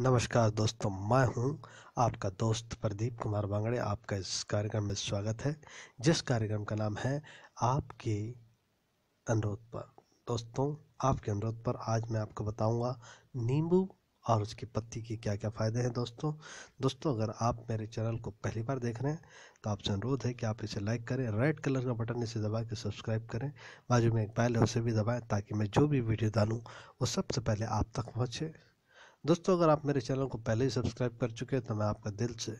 नमस्कार दोस्तों मैं हूं आपका दोस्त प्रदीप कुमार बांगड़े आपका इस कार्यक्रम में स्वागत है जिस कार्यक्रम का नाम है आपके अनुरोध पर दोस्तों आपके अनुरोध पर आज मैं आपको बताऊंगा नींबू और उसकी पत्ती के क्या क्या फ़ायदे हैं दोस्तों दोस्तों अगर आप मेरे चैनल को पहली बार देख रहे हैं तो आपसे अनुरोध है कि आप इसे लाइक करें रेड कलर का बटन इसे दबा के सब्सक्राइब करें बाजू में एक बैल है उसे भी दबाएं ताकि मैं जो भी वीडियो डालूँ वो सबसे पहले आप तक पहुँचे दोस्तों अगर आप मेरे चैनल को पहले ही सब्सक्राइब कर चुके हैं तो मैं आपका दिल से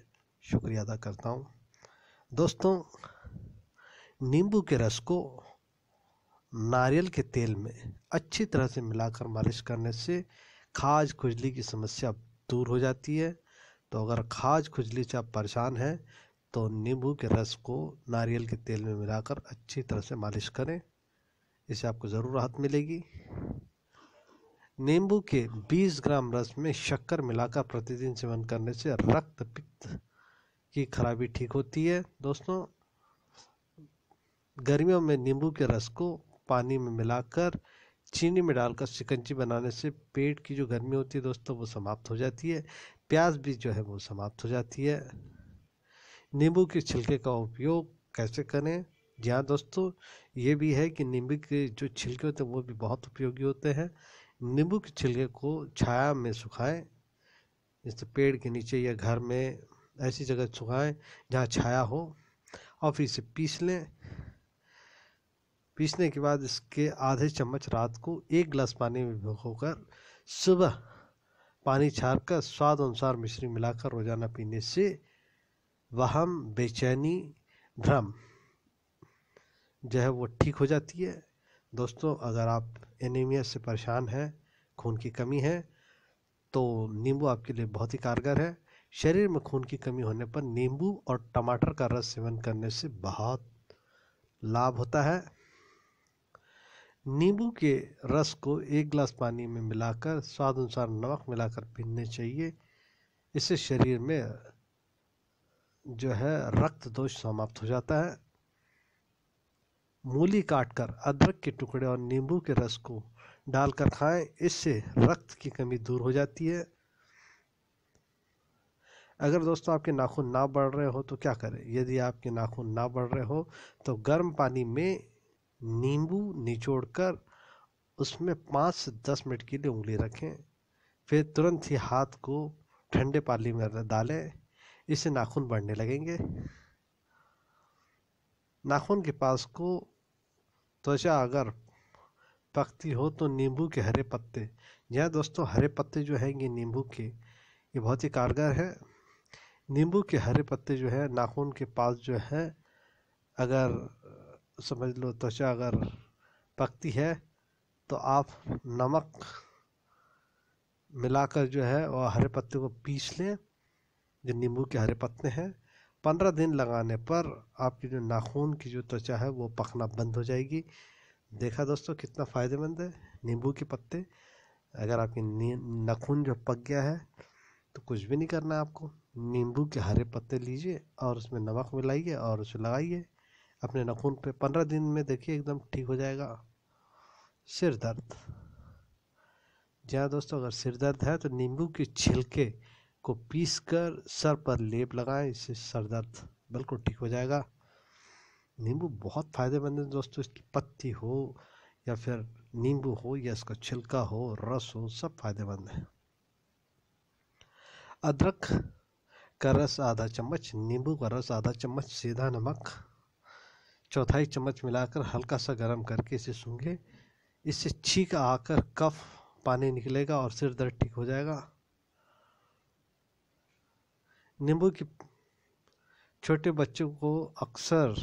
शुक्रिया अदा करता हूँ दोस्तों नींबू के रस को नारियल के तेल में अच्छी तरह से मिलाकर मालिश करने से खाज खुजली की समस्या दूर हो जाती है तो अगर खाज खुजली से आप परेशान हैं तो नींबू के रस को नारियल के तेल में मिलाकर अच्छी तरह से मालिश करें इससे आपको ज़रूर राहत मिलेगी नींबू के 20 ग्राम रस में शक्कर मिलाकर प्रतिदिन सेवन करने से रक्त पित्त की खराबी ठीक होती है दोस्तों गर्मियों में नींबू के रस को पानी में मिलाकर चीनी में डालकर शिकंजी बनाने से पेट की जो गर्मी होती है दोस्तों वो समाप्त हो जाती है प्याज भी जो है वो समाप्त हो जाती है नींबू के छिलके का उपयोग कैसे करें जी हाँ दोस्तों ये भी है कि नींबू के जो छिलके होते हैं वो भी बहुत उपयोगी होते हैं नींबू के छिलके को छाया में सुखाएं जैसे पेड़ के नीचे या घर में ऐसी जगह सुखाएं जहाँ छाया हो और फिर इसे पीस लें पीसने के बाद इसके आधे चम्मच रात को एक गिलास पानी में भिगोकर सुबह पानी छार कर स्वाद अनुसार मिश्री मिलाकर रोजाना पीने से वहम बेचैनी भ्रम जो है वो ठीक हो जाती है दोस्तों अगर आप एनीमिया से परेशान हैं खून की कमी है तो नींबू आपके लिए बहुत ही कारगर है शरीर में खून की कमी होने पर नींबू और टमाटर का रस सेवन करने से बहुत लाभ होता है नींबू के रस को एक गिलास पानी में मिलाकर स्वाद अनुसार नमक मिलाकर पीने चाहिए इससे शरीर में जो है रक्त दोष समाप्त हो जाता है मूली काटकर अदरक के टुकड़े और नींबू के रस को डालकर खाएं इससे रक्त की कमी दूर हो जाती है अगर दोस्तों आपके नाखून ना बढ़ रहे हो तो क्या करें यदि आपके नाखून ना बढ़ रहे हो तो गर्म पानी में नींबू निचोड़कर उसमें पाँच से दस मिनट के लिए उंगली रखें फिर तुरंत ही हाथ को ठंडे पानी में डालें इससे नाखून बढ़ने लगेंगे नाखून के पास को त्वचा अगर पकती हो तो नींबू के हरे पत्ते यह दोस्तों हरे पत्ते जो हैं ये नींबू के ये बहुत ही कारगर है नींबू के हरे पत्ते जो है नाखून के पास जो है अगर समझ लो त्वचा अगर पकती है तो आप नमक मिलाकर जो है वह हरे पत्ते को पीस लें जो नींबू के हरे पत्ते हैं पंद्रह दिन लगाने पर आपकी जो नाखून की जो त्वचा है वो पकना बंद हो जाएगी देखा दोस्तों कितना फ़ायदेमंद है नींबू के पत्ते अगर आपकी नाखून जो पक गया है तो कुछ भी नहीं करना आपको नींबू के हरे पत्ते लीजिए और उसमें नमक मिलाइए और उसे लगाइए अपने नाखून पे पंद्रह दिन में देखिए एकदम ठीक हो जाएगा सिर दर्द जी हाँ दोस्तों अगर सिर दर्द है तो नींबू के छिलके को पीस कर सर पर लेप लगाएं इससे सर दर्द बिल्कुल ठीक हो जाएगा नींबू बहुत फ़ायदेमंद है दोस्तों इसकी पत्ती हो या फिर नींबू हो या इसका छिलका हो रस हो सब फायदेमंद है अदरक का रस आधा चम्मच नींबू का रस आधा चम्मच सीधा नमक चौथाई चम्मच मिलाकर हल्का सा गर्म करके इसे सूंघे इससे छींक आकर कफ पानी निकलेगा और सिर दर्द ठीक हो जाएगा नींबू की छोटे बच्चों को अक्सर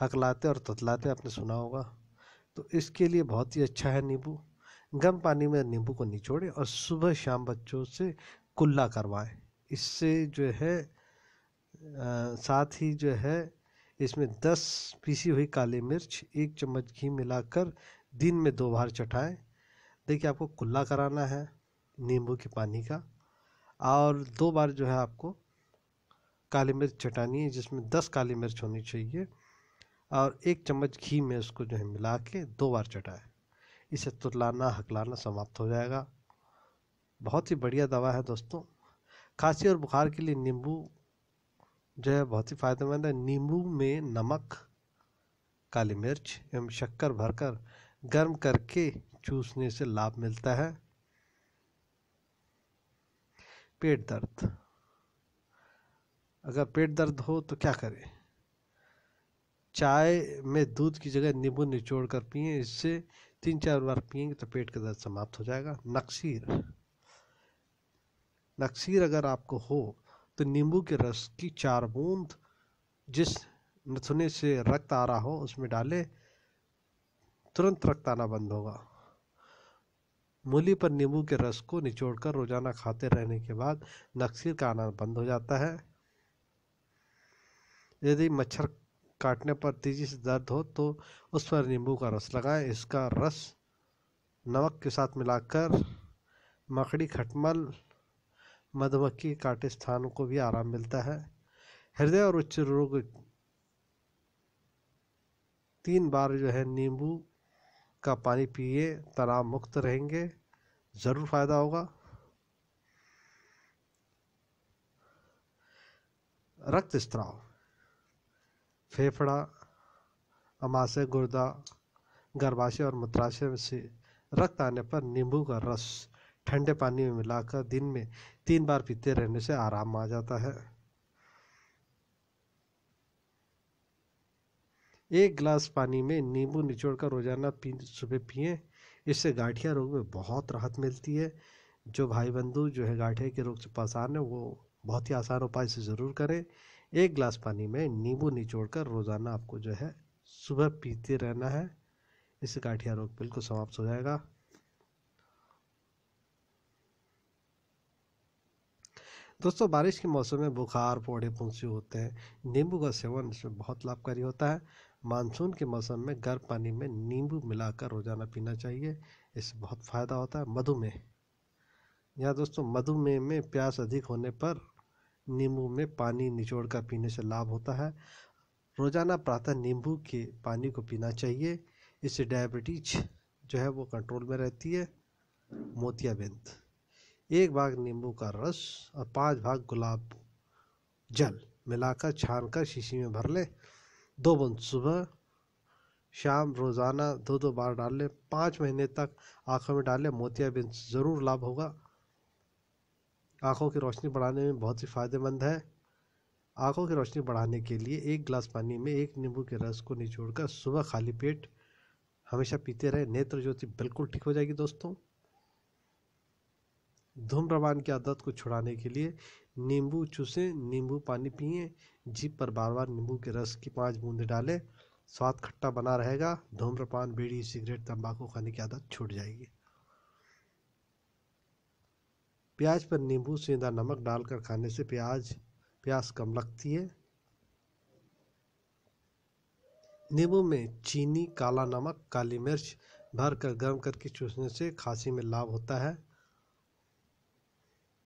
हकलाते और ततलाते आपने सुना होगा तो इसके लिए बहुत ही अच्छा है नींबू गर्म पानी में नींबू को निचोड़े और सुबह शाम बच्चों से कुल्ला करवाएं इससे जो है आ, साथ ही जो है इसमें दस पीसी हुई काली मिर्च एक चम्मच घी मिलाकर दिन में दो बार चटाएं देखिए आपको कुल्ला कराना है नींबू के पानी का और दो बार जो है आपको काली मिर्च चटानी है जिसमें दस काली मिर्च होनी चाहिए और एक चम्मच घी में उसको जो है मिला के दो बार चटाएँ इसे तुरलाना हकलाना समाप्त हो जाएगा बहुत ही बढ़िया दवा है दोस्तों खांसी और बुखार के लिए नींबू जो है बहुत ही फ़ायदेमंद है नींबू में नमक काली मिर्च एवं शक्कर भरकर गर्म करके चूसने से लाभ मिलता है पेट दर्द अगर पेट दर्द हो तो क्या करें चाय में दूध की जगह नींबू निचोड़ कर पिए इससे तीन चार बार पिएंगे तो पेट का दर्द समाप्त हो जाएगा नक्सीर नक्सीर अगर आपको हो तो नींबू के रस की चार बूंद जिस नथुने से रक्त आ रहा हो उसमें डाले तुरंत रक्त आना बंद होगा मूली पर नींबू के रस को निचोड़कर रोजाना खाते रहने के बाद नक्सीर का आना बंद हो जाता है यदि मच्छर काटने पर तेज़ी से दर्द हो तो उस पर नींबू का रस लगाएं इसका रस नमक के साथ मिलाकर मकड़ी खटमल मधुमक्खी काटे स्थान को भी आराम मिलता है हृदय और उच्च रोग तीन बार जो है नींबू का पानी पिए तनाव मुक्त रहेंगे ज़रूर फ़ायदा होगा रक्त स्त्राव फेफड़ा अमाशय गुर्दा गर्भाशय और मूत्राशय से रक्त आने पर नींबू का रस ठंडे पानी में मिलाकर दिन में तीन बार पीते रहने से आराम आ जाता है एक गिलास पानी में नींबू निचोड़ कर रोजाना पी सुबह पिए इससे गाठिया रोग में बहुत राहत मिलती है जो भाई बंधु जो है गाठिया के रोग से परेशान है वो बहुत ही आसान उपाय से ज़रूर करें एक गिलास पानी में नींबू निचोड़ कर रोज़ाना आपको जो है सुबह पीते रहना है इससे गाठिया रोग बिल्कुल समाप्त हो जाएगा दोस्तों बारिश के मौसम में बुखार पौड़े पुंसी होते हैं नींबू का सेवन इसमें बहुत लाभकारी होता है मानसून के मौसम में गर्म पानी में नींबू मिलाकर रोजाना पीना चाहिए इससे बहुत फ़ायदा होता है मधुमेह यहाँ दोस्तों मधुमेह में प्यास अधिक होने पर नींबू में पानी निचोड़ कर पीने से लाभ होता है रोज़ाना प्रातः नींबू के पानी को पीना चाहिए इससे डायबिटीज जो है वो कंट्रोल में रहती है मोतियाबिंद एक भाग नींबू का रस और पांच भाग गुलाब जल मिलाकर छान कर शीशी में भर लें दो बंद सुबह शाम रोज़ाना दो दो बार डाल लें पाँच महीने तक आँखों में डालें मोतियाबिंद ज़रूर लाभ होगा आँखों की रोशनी बढ़ाने में बहुत ही फ़ायदेमंद है आँखों की रोशनी बढ़ाने के लिए एक गिलास पानी में एक नींबू के रस को निचोड़कर सुबह खाली पेट हमेशा पीते रहे नेत्र ज्योति बिल्कुल ठीक हो जाएगी दोस्तों धूम्रपान की आदत को छुड़ाने के लिए नींबू चूसें नींबू पानी पिए जीप पर बार बार नींबू के रस की पाँच बूंदें डालें स्वाद खट्टा बना रहेगा धूम्रपान बीड़ी सिगरेट तंबाकू खाने की आदत छूट जाएगी प्याज पर नींबू सेंधा नमक डालकर खाने से प्याज प्यास कम लगती है नींबू में चीनी काला नमक काली मिर्च भर कर गर्म करके चूसने से खांसी में लाभ होता है